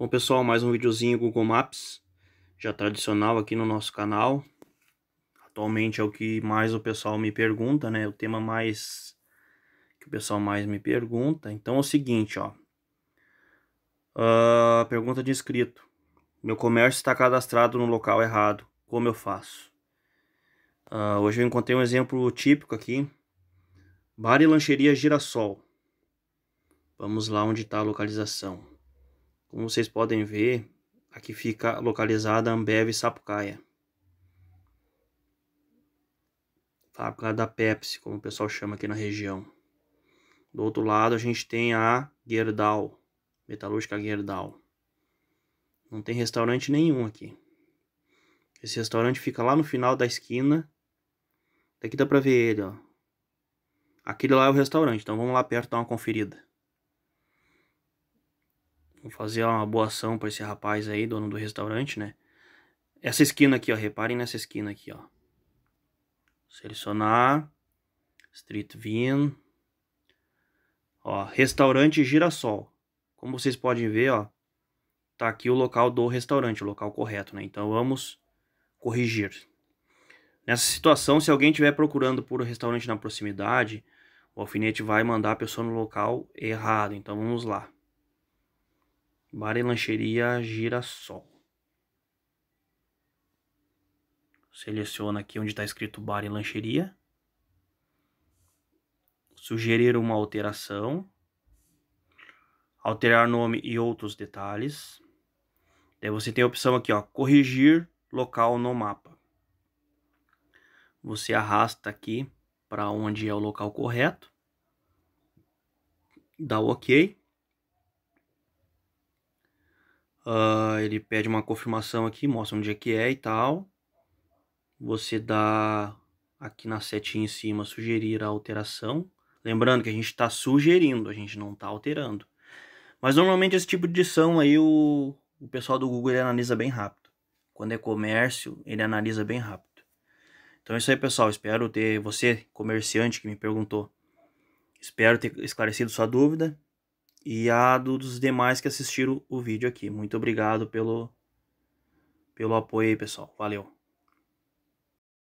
Bom pessoal, mais um videozinho Google Maps, já tradicional aqui no nosso canal. Atualmente é o que mais o pessoal me pergunta, né? O tema mais que o pessoal mais me pergunta. Então é o seguinte, ó. Uh, pergunta de inscrito. Meu comércio está cadastrado no local errado. Como eu faço? Uh, hoje eu encontrei um exemplo típico aqui. Bar e lancheria Girassol. Vamos lá onde está a localização. Como vocês podem ver, aqui fica localizada a Ambev Sapucaia. Fábrica da Pepsi, como o pessoal chama aqui na região. Do outro lado a gente tem a Gerdau, Metalúrgica Gerdau. Não tem restaurante nenhum aqui. Esse restaurante fica lá no final da esquina. Daqui dá pra ver ele, ó. Aquele lá é o restaurante, então vamos lá perto dar uma conferida. Vou fazer uma boa ação para esse rapaz aí, dono do restaurante, né? Essa esquina aqui, ó. Reparem nessa esquina aqui, ó. Selecionar. Street Vin. Ó, restaurante Girassol. Como vocês podem ver, ó. Tá aqui o local do restaurante, o local correto, né? Então vamos corrigir. Nessa situação, se alguém estiver procurando por um restaurante na proximidade, o alfinete vai mandar a pessoa no local errado. Então vamos lá. Bar e lancheria Girassol. Seleciona aqui onde está escrito bar e lancheria. Sugerir uma alteração. Alterar nome e outros detalhes. Daí você tem a opção aqui, ó, corrigir local no mapa. Você arrasta aqui para onde é o local correto. Dá o OK. Uh, ele pede uma confirmação aqui, mostra onde é que é e tal. Você dá aqui na setinha em cima, sugerir a alteração. Lembrando que a gente está sugerindo, a gente não está alterando. Mas normalmente esse tipo de edição aí o, o pessoal do Google analisa bem rápido. Quando é comércio, ele analisa bem rápido. Então é isso aí, pessoal. Espero ter você, comerciante que me perguntou, espero ter esclarecido sua dúvida e a dos demais que assistiram o vídeo aqui. Muito obrigado pelo, pelo apoio aí, pessoal. Valeu!